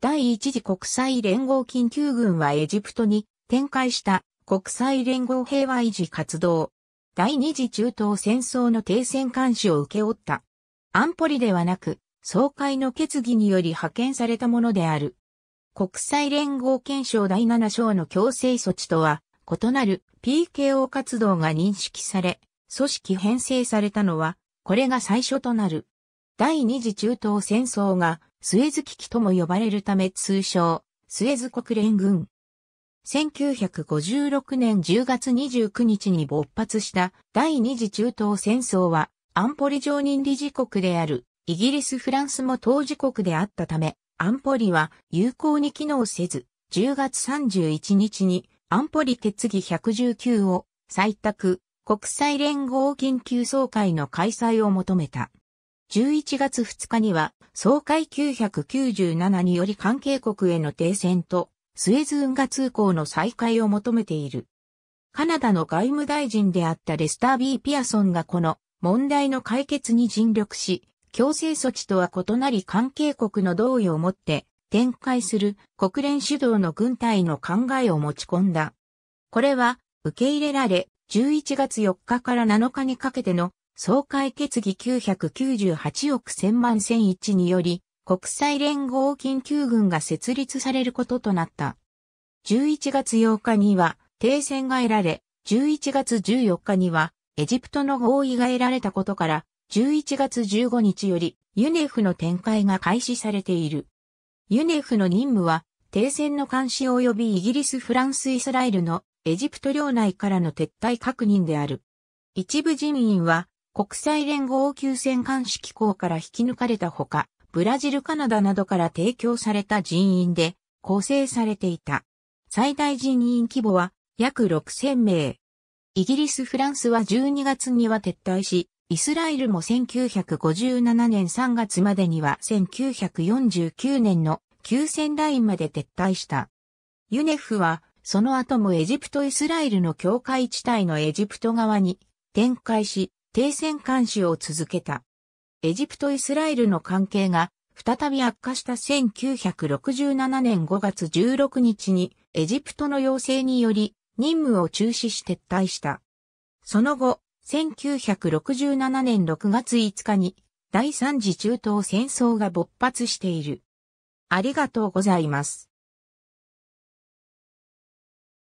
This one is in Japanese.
第一次国際連合緊急軍はエジプトに展開した国際連合平和維持活動。第二次中東戦争の停戦監視を受け負った。安保理ではなく、総会の決議により派遣されたものである。国際連合憲章第7章の強制措置とは異なる PKO 活動が認識され、組織編成されたのは、これが最初となる。第二次中東戦争がスエズ危機とも呼ばれるため通称、スエズ国連軍。1956年10月29日に勃発した第二次中東戦争は安保理常任理事国であるイギリス・フランスも当事国であったため安保理は有効に機能せず10月31日に安保理決議119を採択国際連合緊急総会の開催を求めた。11月2日には、総会997により関係国への停戦と、スエズ運河通行の再開を求めている。カナダの外務大臣であったレスター・ビー・ピアソンがこの問題の解決に尽力し、強制措置とは異なり関係国の同意をもって展開する国連主導の軍隊の考えを持ち込んだ。これは受け入れられ、11月4日から7日にかけての総会決議998億千万千一により、国際連合緊急軍が設立されることとなった。11月8日には停戦が得られ、11月14日にはエジプトの合意が得られたことから、11月15日よりユネフの展開が開始されている。ユネフの任務は、停戦の監視及びイギリス・フランス・イスラエルのエジプト領内からの撤退確認である。一部人員は国際連合級戦艦指揮校から引き抜かれたほか、ブラジルカナダなどから提供された人員で構成されていた。最大人員規模は約6000名。イギリス・フランスは12月には撤退し、イスラエルも1957年3月までには1949年の休戦ラインまで撤退した。ユネフは、その後もエジプト・イスラエルの境界地帯のエジプト側に展開し、停戦監視を続けた。エジプト・イスラエルの関係が再び悪化した1967年5月16日にエジプトの要請により任務を中止し撤退した。その後、1967年6月5日に第三次中東戦争が勃発している。ありがとうございます。